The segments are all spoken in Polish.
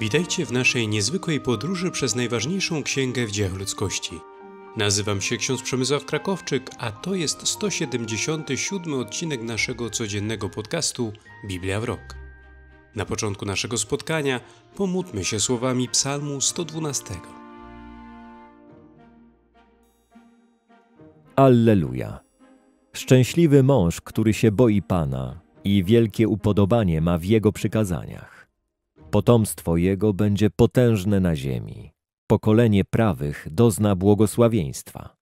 Witajcie w naszej niezwykłej podróży przez najważniejszą księgę w dziejach ludzkości. Nazywam się ksiądz Przemysław Krakowczyk, a to jest 177 odcinek naszego codziennego podcastu Biblia w rok. Na początku naszego spotkania pomódlmy się słowami Psalmu 112. Alleluja. Szczęśliwy mąż, który się boi Pana i wielkie upodobanie ma w jego przykazaniach. Potomstwo jego będzie potężne na ziemi. Pokolenie prawych dozna błogosławieństwa.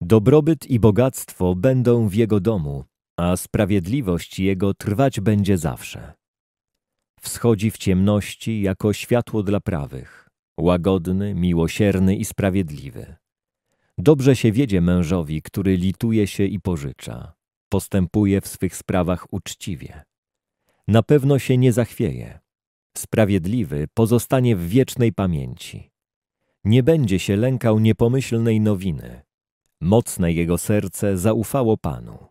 Dobrobyt i bogactwo będą w jego domu, a sprawiedliwość jego trwać będzie zawsze. Wschodzi w ciemności jako światło dla prawych, łagodny, miłosierny i sprawiedliwy. Dobrze się wiedzie mężowi, który lituje się i pożycza, postępuje w swych sprawach uczciwie. Na pewno się nie zachwieje, sprawiedliwy pozostanie w wiecznej pamięci. Nie będzie się lękał niepomyślnej nowiny. Mocne jego serce zaufało Panu.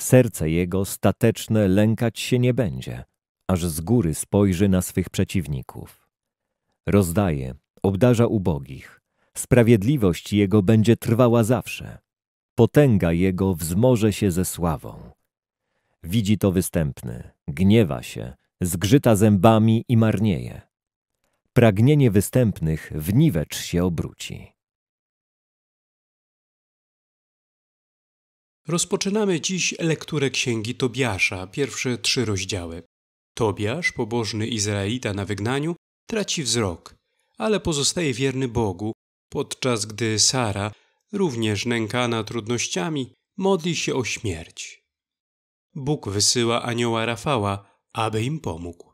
Serce jego stateczne lękać się nie będzie, aż z góry spojrzy na swych przeciwników. Rozdaje, obdarza ubogich. Sprawiedliwość jego będzie trwała zawsze. Potęga jego wzmoże się ze sławą. Widzi to występny, gniewa się, zgrzyta zębami i marnieje. Pragnienie występnych w niwecz się obróci. Rozpoczynamy dziś lekturę księgi Tobiasza, pierwsze trzy rozdziały. Tobiasz, pobożny Izraelita na wygnaniu, traci wzrok, ale pozostaje wierny Bogu, podczas gdy Sara, również nękana trudnościami, modli się o śmierć. Bóg wysyła anioła Rafała, aby im pomógł.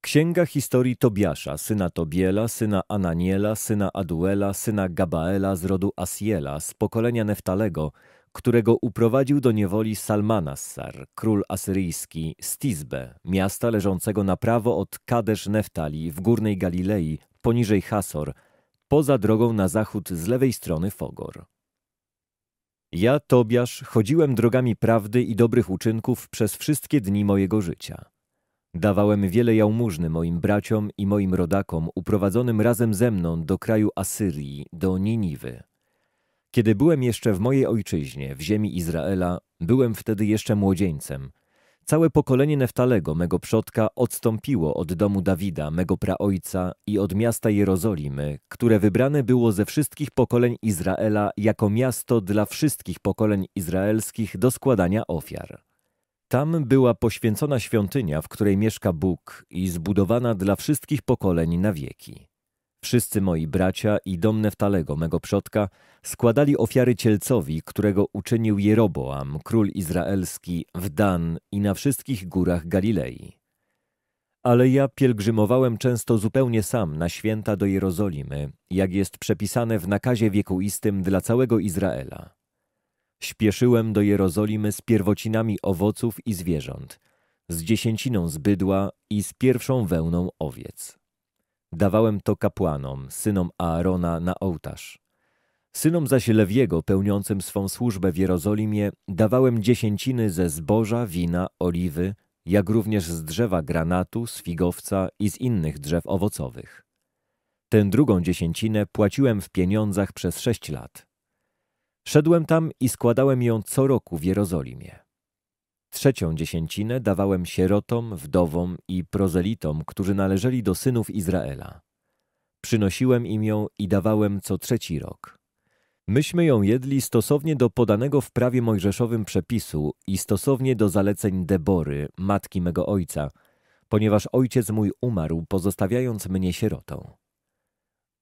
Księga historii Tobiasza, syna Tobiela, syna Ananiela, syna Aduela, syna Gabaela z rodu Asiela, z pokolenia Neftalego, którego uprowadził do niewoli Salmanassar, król asyryjski, z Tizbe, miasta leżącego na prawo od Kadesz Neftali w górnej Galilei, poniżej Hasor, poza drogą na zachód z lewej strony Fogor. Ja, Tobiasz, chodziłem drogami prawdy i dobrych uczynków przez wszystkie dni mojego życia. Dawałem wiele jałmużny moim braciom i moim rodakom uprowadzonym razem ze mną do kraju Asyrii, do Niniwy. Kiedy byłem jeszcze w mojej ojczyźnie, w ziemi Izraela, byłem wtedy jeszcze młodzieńcem – Całe pokolenie Neftalego, mego przodka, odstąpiło od domu Dawida, mego praojca i od miasta Jerozolimy, które wybrane było ze wszystkich pokoleń Izraela jako miasto dla wszystkich pokoleń izraelskich do składania ofiar. Tam była poświęcona świątynia, w której mieszka Bóg i zbudowana dla wszystkich pokoleń na wieki. Wszyscy moi bracia i dom Neftalego, mego przodka, składali ofiary cielcowi, którego uczynił Jeroboam, król izraelski, w Dan i na wszystkich górach Galilei. Ale ja pielgrzymowałem często zupełnie sam na święta do Jerozolimy, jak jest przepisane w nakazie wiekuistym dla całego Izraela. Śpieszyłem do Jerozolimy z pierwocinami owoców i zwierząt, z dziesięciną z bydła i z pierwszą wełną owiec. Dawałem to kapłanom, synom Aarona na ołtarz. Synom zaś Lewiego, pełniącym swą służbę w Jerozolimie, dawałem dziesięciny ze zboża, wina, oliwy, jak również z drzewa granatu, z figowca i z innych drzew owocowych. Tę drugą dziesięcinę płaciłem w pieniądzach przez sześć lat. Szedłem tam i składałem ją co roku w Jerozolimie. Trzecią dziesięcinę dawałem sierotom, wdowom i prozelitom, którzy należeli do synów Izraela. Przynosiłem im ją i dawałem co trzeci rok. Myśmy ją jedli stosownie do podanego w prawie mojżeszowym przepisu i stosownie do zaleceń Debory, matki mego ojca, ponieważ ojciec mój umarł, pozostawiając mnie sierotą.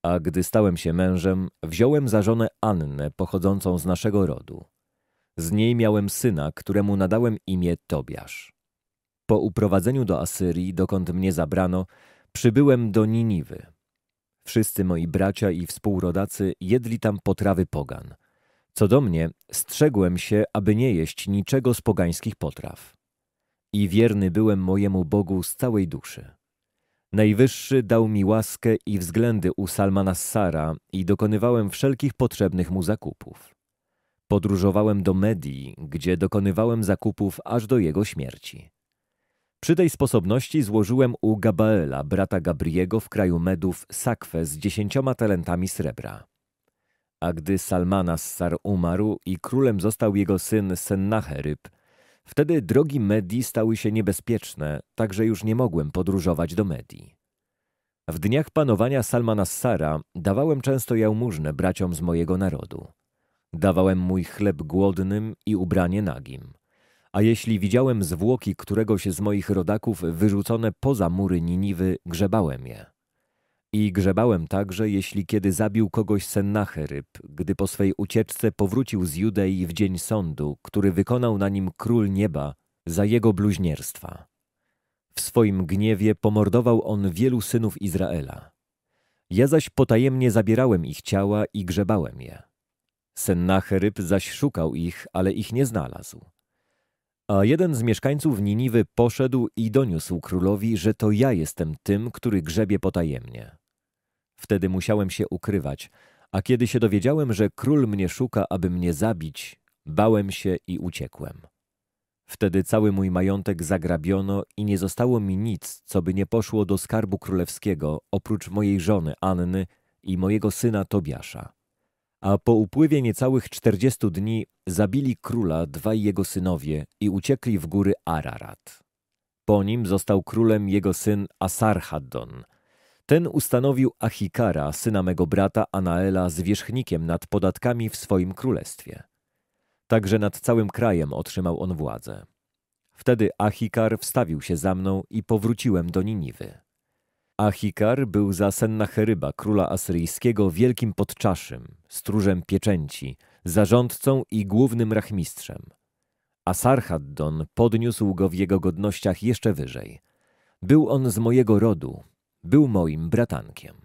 A gdy stałem się mężem, wziąłem za żonę Annę pochodzącą z naszego rodu. Z niej miałem syna, któremu nadałem imię Tobiasz. Po uprowadzeniu do Asyrii, dokąd mnie zabrano, przybyłem do Niniwy. Wszyscy moi bracia i współrodacy jedli tam potrawy pogan. Co do mnie, strzegłem się, aby nie jeść niczego z pogańskich potraw. I wierny byłem mojemu Bogu z całej duszy. Najwyższy dał mi łaskę i względy u Salmana Sara i dokonywałem wszelkich potrzebnych mu zakupów. Podróżowałem do Medii, gdzie dokonywałem zakupów aż do jego śmierci. Przy tej sposobności złożyłem u Gabaela, brata Gabriego w kraju Medów, sakwę z dziesięcioma talentami srebra. A gdy Salmanassar umarł i królem został jego syn Sennacheryb, wtedy drogi Medii stały się niebezpieczne, także już nie mogłem podróżować do Medii. W dniach panowania Salmanassara dawałem często jałmużnę braciom z mojego narodu. Dawałem mój chleb głodnym i ubranie nagim. A jeśli widziałem zwłoki któregoś z moich rodaków wyrzucone poza mury Niniwy, grzebałem je. I grzebałem także, jeśli kiedy zabił kogoś Sennacheryb, gdy po swej ucieczce powrócił z Judei w dzień sądu, który wykonał na nim król nieba za jego bluźnierstwa. W swoim gniewie pomordował on wielu synów Izraela. Ja zaś potajemnie zabierałem ich ciała i grzebałem je. Sennacheryb zaś szukał ich, ale ich nie znalazł. A jeden z mieszkańców Niniwy poszedł i doniósł królowi, że to ja jestem tym, który grzebie potajemnie. Wtedy musiałem się ukrywać, a kiedy się dowiedziałem, że król mnie szuka, aby mnie zabić, bałem się i uciekłem. Wtedy cały mój majątek zagrabiono i nie zostało mi nic, co by nie poszło do skarbu królewskiego, oprócz mojej żony Anny i mojego syna Tobiasza a po upływie niecałych 40 dni zabili króla dwaj jego synowie i uciekli w góry Ararat. Po nim został królem jego syn Asarhaddon. Ten ustanowił Achikara, syna mego brata Anaela, zwierzchnikiem nad podatkami w swoim królestwie. Także nad całym krajem otrzymał on władzę. Wtedy Achikar wstawił się za mną i powróciłem do Niniwy. Achikar był za Sennacheryba, króla asyryjskiego, wielkim podczaszym, stróżem pieczęci, zarządcą i głównym rachmistrzem. Asarhaddon podniósł go w jego godnościach jeszcze wyżej. Był on z mojego rodu, był moim bratankiem.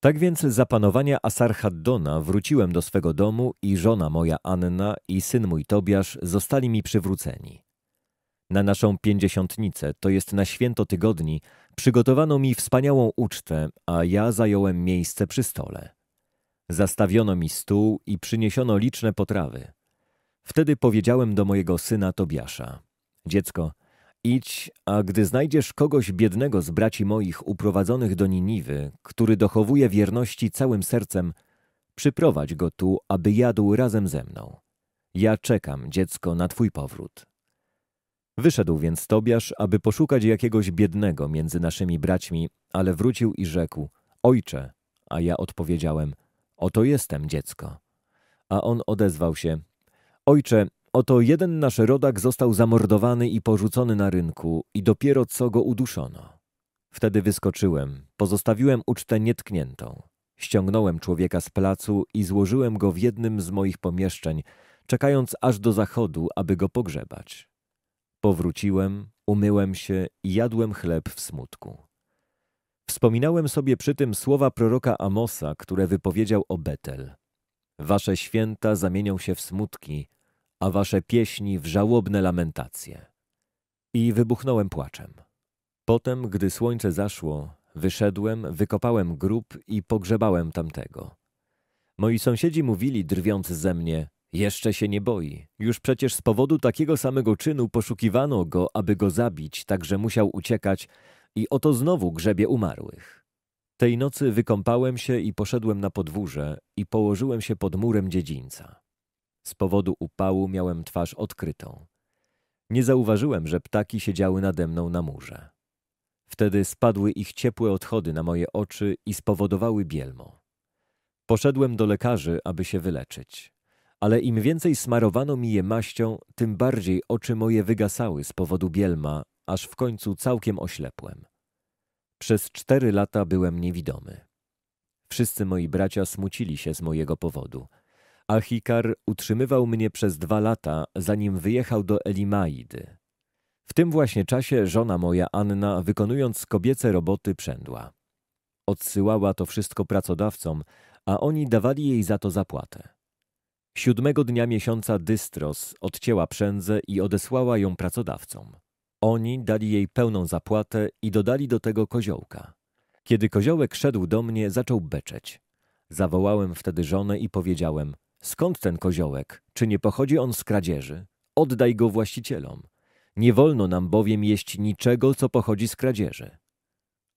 Tak więc za panowania Asarhaddona wróciłem do swego domu i żona moja Anna i syn mój Tobiasz zostali mi przywróceni. Na naszą pięćdziesiątnicę, to jest na święto tygodni, przygotowano mi wspaniałą ucztę, a ja zająłem miejsce przy stole. Zastawiono mi stół i przyniesiono liczne potrawy. Wtedy powiedziałem do mojego syna Tobiasza: Dziecko, idź, a gdy znajdziesz kogoś biednego z braci moich uprowadzonych do Niniwy, który dochowuje wierności całym sercem, przyprowadź go tu, aby jadł razem ze mną. Ja czekam, dziecko, na twój powrót. Wyszedł więc Tobiasz, aby poszukać jakiegoś biednego między naszymi braćmi, ale wrócił i rzekł, Ojcze, a ja odpowiedziałem, oto jestem dziecko. A on odezwał się, Ojcze, oto jeden nasz rodak został zamordowany i porzucony na rynku i dopiero co go uduszono. Wtedy wyskoczyłem, pozostawiłem ucztę nietkniętą. Ściągnąłem człowieka z placu i złożyłem go w jednym z moich pomieszczeń, czekając aż do zachodu, aby go pogrzebać. Powróciłem, umyłem się i jadłem chleb w smutku. Wspominałem sobie przy tym słowa proroka Amosa, które wypowiedział o Betel. Wasze święta zamienią się w smutki, a wasze pieśni w żałobne lamentacje. I wybuchnąłem płaczem. Potem, gdy słońce zaszło, wyszedłem, wykopałem grób i pogrzebałem tamtego. Moi sąsiedzi mówili, drwiąc ze mnie, jeszcze się nie boi. Już przecież z powodu takiego samego czynu poszukiwano go, aby go zabić, także musiał uciekać i oto znowu grzebie umarłych. Tej nocy wykąpałem się i poszedłem na podwórze i położyłem się pod murem dziedzińca. Z powodu upału miałem twarz odkrytą. Nie zauważyłem, że ptaki siedziały nade mną na murze. Wtedy spadły ich ciepłe odchody na moje oczy i spowodowały bielmo. Poszedłem do lekarzy, aby się wyleczyć ale im więcej smarowano mi je maścią, tym bardziej oczy moje wygasały z powodu bielma, aż w końcu całkiem oślepłem. Przez cztery lata byłem niewidomy. Wszyscy moi bracia smucili się z mojego powodu. Achikar utrzymywał mnie przez dwa lata, zanim wyjechał do Elimaidy. W tym właśnie czasie żona moja Anna, wykonując kobiece roboty, przędła. Odsyłała to wszystko pracodawcom, a oni dawali jej za to zapłatę. Siódmego dnia miesiąca Dystros odcięła przędzę i odesłała ją pracodawcom. Oni dali jej pełną zapłatę i dodali do tego koziołka. Kiedy koziołek szedł do mnie, zaczął beczeć. Zawołałem wtedy żonę i powiedziałem, skąd ten koziołek? Czy nie pochodzi on z kradzieży? Oddaj go właścicielom. Nie wolno nam bowiem jeść niczego, co pochodzi z kradzieży.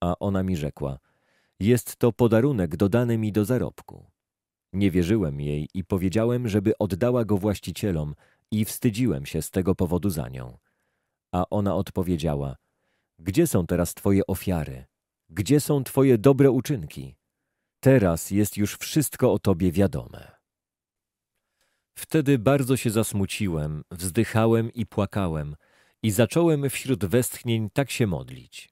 A ona mi rzekła, jest to podarunek dodany mi do zarobku. Nie wierzyłem jej i powiedziałem, żeby oddała go właścicielom i wstydziłem się z tego powodu za nią. A ona odpowiedziała, gdzie są teraz twoje ofiary? Gdzie są twoje dobre uczynki? Teraz jest już wszystko o tobie wiadome. Wtedy bardzo się zasmuciłem, wzdychałem i płakałem i zacząłem wśród westchnień tak się modlić.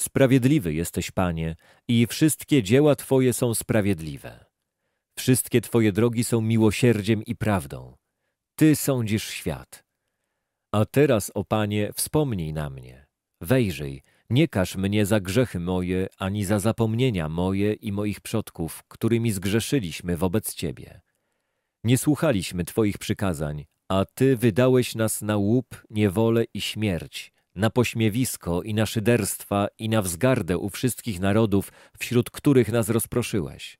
Sprawiedliwy jesteś, Panie, i wszystkie dzieła Twoje są sprawiedliwe. Wszystkie Twoje drogi są miłosierdziem i prawdą. Ty sądzisz świat. A teraz, o Panie, wspomnij na mnie. Wejrzyj, nie każ mnie za grzechy moje, ani za zapomnienia moje i moich przodków, którymi zgrzeszyliśmy wobec Ciebie. Nie słuchaliśmy Twoich przykazań, a Ty wydałeś nas na łup, niewolę i śmierć, na pośmiewisko i na szyderstwa i na wzgardę u wszystkich narodów, wśród których nas rozproszyłeś.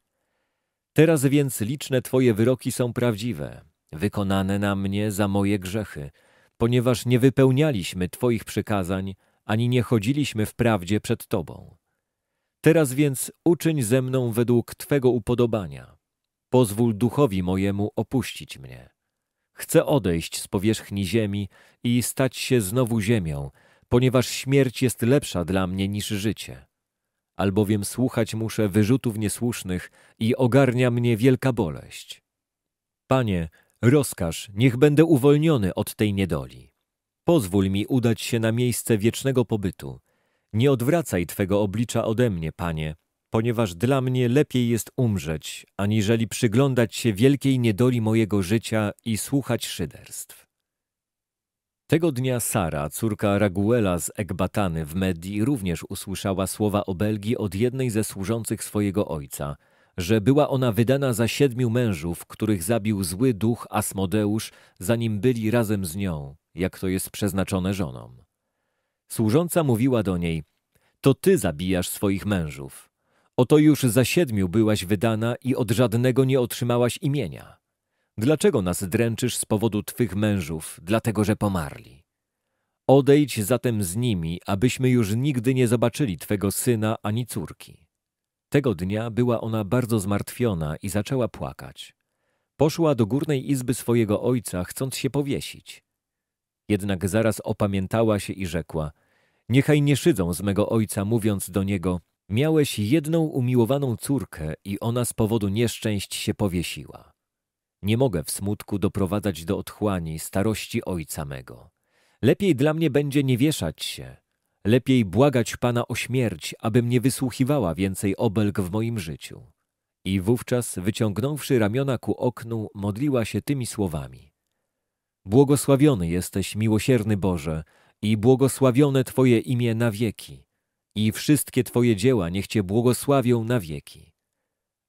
Teraz więc liczne Twoje wyroki są prawdziwe, wykonane na mnie za moje grzechy, ponieważ nie wypełnialiśmy Twoich przykazań, ani nie chodziliśmy w prawdzie przed Tobą. Teraz więc uczyń ze mną według Twego upodobania. Pozwól duchowi mojemu opuścić mnie. Chcę odejść z powierzchni ziemi i stać się znowu ziemią, ponieważ śmierć jest lepsza dla mnie niż życie albowiem słuchać muszę wyrzutów niesłusznych i ogarnia mnie wielka boleść. Panie, rozkaż, niech będę uwolniony od tej niedoli. Pozwól mi udać się na miejsce wiecznego pobytu. Nie odwracaj Twego oblicza ode mnie, Panie, ponieważ dla mnie lepiej jest umrzeć, aniżeli przyglądać się wielkiej niedoli mojego życia i słuchać szyderstw. Tego dnia Sara, córka Raguela z Ekbatany w Medii, również usłyszała słowa obelgi od jednej ze służących swojego ojca, że była ona wydana za siedmiu mężów, których zabił zły duch Asmodeusz, zanim byli razem z nią, jak to jest przeznaczone żonom. Służąca mówiła do niej, to ty zabijasz swoich mężów. Oto już za siedmiu byłaś wydana i od żadnego nie otrzymałaś imienia. Dlaczego nas dręczysz z powodu Twych mężów, dlatego że pomarli? Odejdź zatem z nimi, abyśmy już nigdy nie zobaczyli Twego syna ani córki. Tego dnia była ona bardzo zmartwiona i zaczęła płakać. Poszła do górnej izby swojego ojca, chcąc się powiesić. Jednak zaraz opamiętała się i rzekła, niechaj nie szydzą z mego ojca, mówiąc do niego, miałeś jedną umiłowaną córkę i ona z powodu nieszczęść się powiesiła. Nie mogę w smutku doprowadzać do otchłani starości ojca mego. Lepiej dla mnie będzie nie wieszać się. Lepiej błagać Pana o śmierć, abym nie wysłuchiwała więcej obelg w moim życiu. I wówczas, wyciągnąwszy ramiona ku oknu, modliła się tymi słowami. Błogosławiony jesteś, miłosierny Boże, i błogosławione Twoje imię na wieki, i wszystkie Twoje dzieła niech Cię błogosławią na wieki.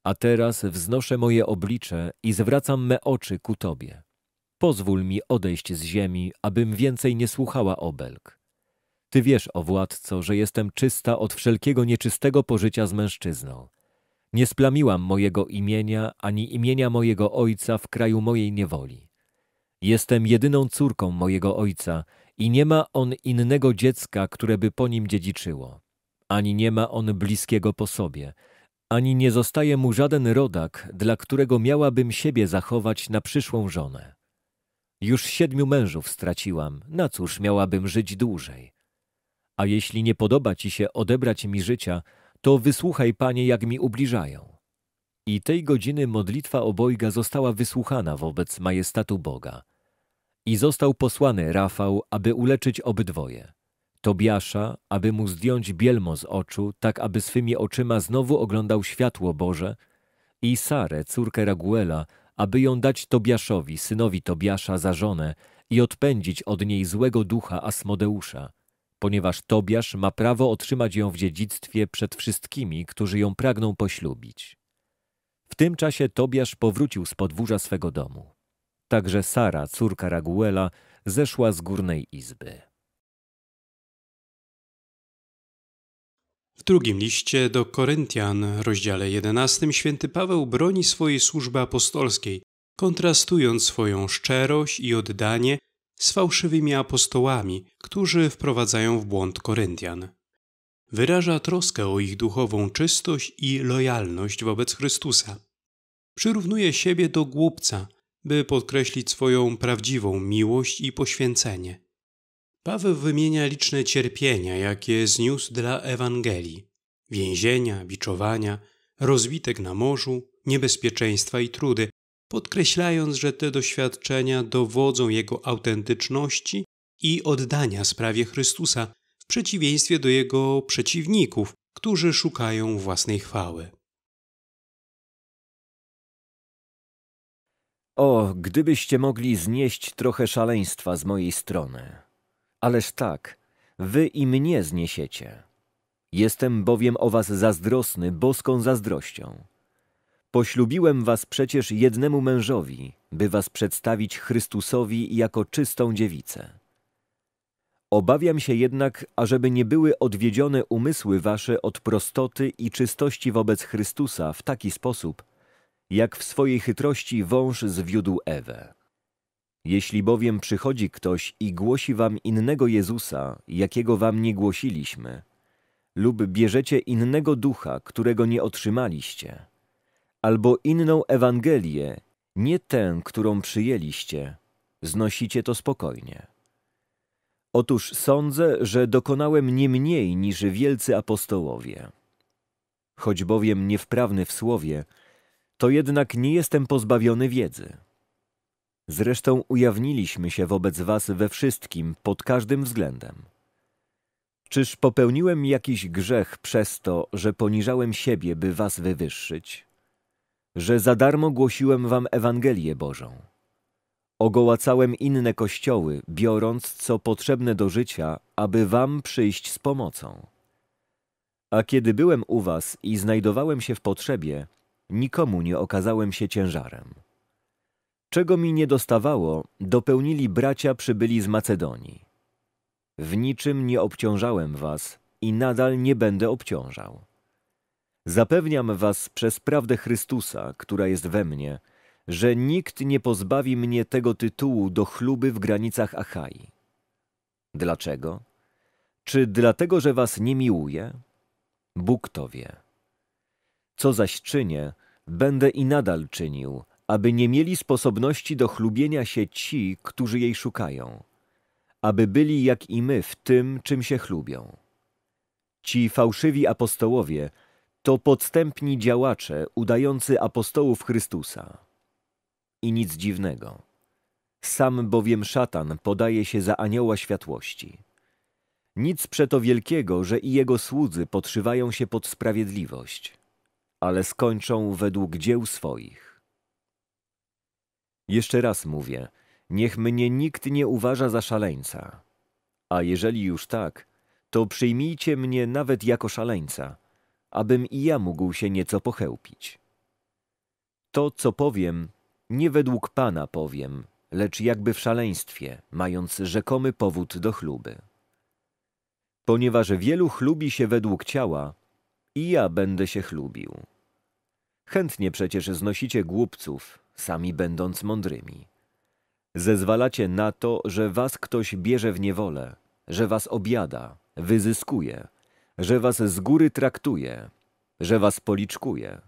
A teraz wznoszę moje oblicze i zwracam me oczy ku Tobie. Pozwól mi odejść z ziemi, abym więcej nie słuchała obelg. Ty wiesz, o władco, że jestem czysta od wszelkiego nieczystego pożycia z mężczyzną. Nie splamiłam mojego imienia ani imienia mojego ojca w kraju mojej niewoli. Jestem jedyną córką mojego ojca i nie ma on innego dziecka, które by po nim dziedziczyło. Ani nie ma on bliskiego po sobie – ani nie zostaje mu żaden rodak, dla którego miałabym siebie zachować na przyszłą żonę. Już siedmiu mężów straciłam, na cóż miałabym żyć dłużej? A jeśli nie podoba ci się odebrać mi życia, to wysłuchaj, Panie, jak mi ubliżają. I tej godziny modlitwa obojga została wysłuchana wobec majestatu Boga. I został posłany Rafał, aby uleczyć obydwoje. Tobiasza, aby mu zdjąć bielmo z oczu, tak aby swymi oczyma znowu oglądał światło Boże, i Sarę, córkę Raguela, aby ją dać Tobiaszowi, synowi Tobiasza, za żonę i odpędzić od niej złego ducha Asmodeusza, ponieważ Tobiasz ma prawo otrzymać ją w dziedzictwie przed wszystkimi, którzy ją pragną poślubić. W tym czasie Tobiasz powrócił z podwórza swego domu. Także Sara, córka Raguela, zeszła z górnej izby. W drugim liście do Koryntian, rozdziale 11, święty Paweł broni swojej służby apostolskiej, kontrastując swoją szczerość i oddanie z fałszywymi apostołami, którzy wprowadzają w błąd Koryntian. Wyraża troskę o ich duchową czystość i lojalność wobec Chrystusa. Przyrównuje siebie do głupca, by podkreślić swoją prawdziwą miłość i poświęcenie. Paweł wymienia liczne cierpienia, jakie zniósł dla Ewangelii: więzienia, biczowania, rozbitek na morzu, niebezpieczeństwa i trudy, podkreślając, że te doświadczenia dowodzą jego autentyczności i oddania sprawie Chrystusa, w przeciwieństwie do jego przeciwników, którzy szukają własnej chwały. O, gdybyście mogli znieść trochę szaleństwa z mojej strony. Ależ tak, wy i mnie zniesiecie. Jestem bowiem o was zazdrosny boską zazdrością. Poślubiłem was przecież jednemu mężowi, by was przedstawić Chrystusowi jako czystą dziewicę. Obawiam się jednak, ażeby nie były odwiedzione umysły wasze od prostoty i czystości wobec Chrystusa w taki sposób, jak w swojej chytrości wąż zwiódł Ewę. Jeśli bowiem przychodzi ktoś i głosi wam innego Jezusa, jakiego wam nie głosiliśmy, lub bierzecie innego ducha, którego nie otrzymaliście, albo inną Ewangelię, nie tę, którą przyjęliście, znosicie to spokojnie. Otóż sądzę, że dokonałem nie mniej niż wielcy apostołowie. Choć bowiem niewprawny w słowie, to jednak nie jestem pozbawiony wiedzy. Zresztą ujawniliśmy się wobec Was we wszystkim, pod każdym względem. Czyż popełniłem jakiś grzech przez to, że poniżałem siebie, by Was wywyższyć? Że za darmo głosiłem Wam Ewangelię Bożą? Ogołacałem inne kościoły, biorąc co potrzebne do życia, aby Wam przyjść z pomocą. A kiedy byłem u Was i znajdowałem się w potrzebie, nikomu nie okazałem się ciężarem. Czego mi nie dostawało, dopełnili bracia przybyli z Macedonii. W niczym nie obciążałem was i nadal nie będę obciążał. Zapewniam was przez prawdę Chrystusa, która jest we mnie, że nikt nie pozbawi mnie tego tytułu do chluby w granicach Achai. Dlaczego? Czy dlatego, że was nie miłuję? Bóg to wie. Co zaś czynię, będę i nadal czynił, aby nie mieli sposobności do chlubienia się ci, którzy jej szukają, aby byli jak i my w tym, czym się chlubią. Ci fałszywi apostołowie to podstępni działacze udający apostołów Chrystusa. I nic dziwnego. Sam bowiem szatan podaje się za anioła światłości. Nic przeto wielkiego, że i jego słudzy podszywają się pod sprawiedliwość, ale skończą według dzieł swoich. Jeszcze raz mówię, niech mnie nikt nie uważa za szaleńca. A jeżeli już tak, to przyjmijcie mnie nawet jako szaleńca, abym i ja mógł się nieco pochełpić. To, co powiem, nie według Pana powiem, lecz jakby w szaleństwie, mając rzekomy powód do chluby. Ponieważ wielu chlubi się według ciała, i ja będę się chlubił. Chętnie przecież znosicie głupców, sami będąc mądrymi. Zezwalacie na to, że was ktoś bierze w niewolę, że was obiada, wyzyskuje, że was z góry traktuje, że was policzkuje.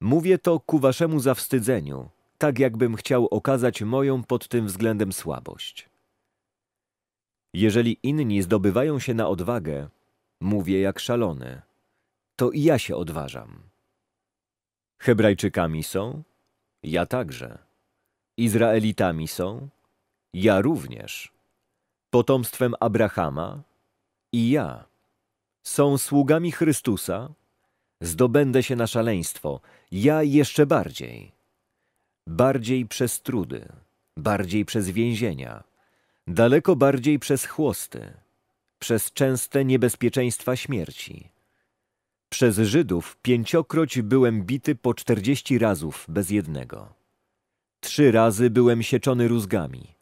Mówię to ku waszemu zawstydzeniu, tak jakbym chciał okazać moją pod tym względem słabość. Jeżeli inni zdobywają się na odwagę, mówię jak szalony, to i ja się odważam. Hebrajczykami są, ja także. Izraelitami są, ja również. Potomstwem Abrahama i ja. Są sługami Chrystusa, zdobędę się na szaleństwo, ja jeszcze bardziej. Bardziej przez trudy, bardziej przez więzienia, daleko bardziej przez chłosty, przez częste niebezpieczeństwa śmierci. Przez Żydów pięciokroć byłem bity po czterdzieści razów bez jednego. Trzy razy byłem sieczony rózgami,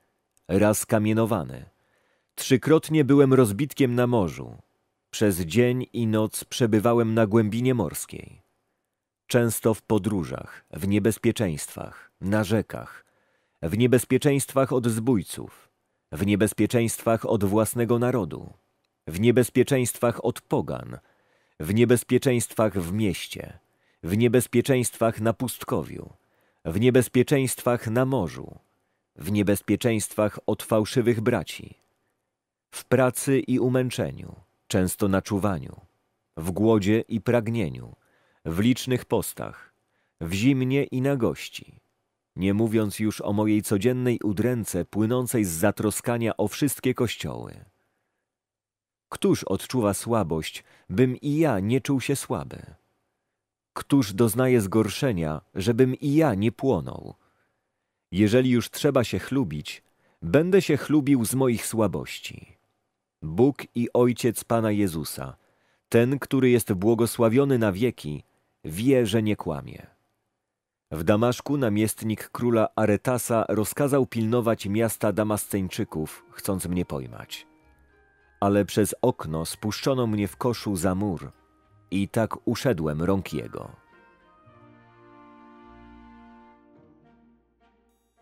raz kamienowany. Trzykrotnie byłem rozbitkiem na morzu. Przez dzień i noc przebywałem na głębinie morskiej. Często w podróżach, w niebezpieczeństwach, na rzekach, w niebezpieczeństwach od zbójców, w niebezpieczeństwach od własnego narodu, w niebezpieczeństwach od pogan – w niebezpieczeństwach w mieście, w niebezpieczeństwach na pustkowiu, w niebezpieczeństwach na morzu, w niebezpieczeństwach od fałszywych braci, w pracy i umęczeniu, często na czuwaniu, w głodzie i pragnieniu, w licznych postach, w zimnie i na gości. Nie mówiąc już o mojej codziennej udręce płynącej z zatroskania o wszystkie kościoły. Któż odczuwa słabość, bym i ja nie czuł się słaby? Któż doznaje zgorszenia, żebym i ja nie płonął? Jeżeli już trzeba się chlubić, będę się chlubił z moich słabości. Bóg i Ojciec Pana Jezusa, ten, który jest błogosławiony na wieki, wie, że nie kłamie. W Damaszku namiestnik króla Aretasa rozkazał pilnować miasta Damasceńczyków, chcąc mnie pojmać ale przez okno spuszczono mnie w koszu za mur i tak uszedłem rąk jego.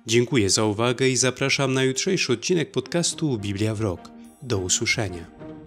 Dziękuję za uwagę i zapraszam na jutrzejszy odcinek podcastu Biblia w Rok. Do usłyszenia.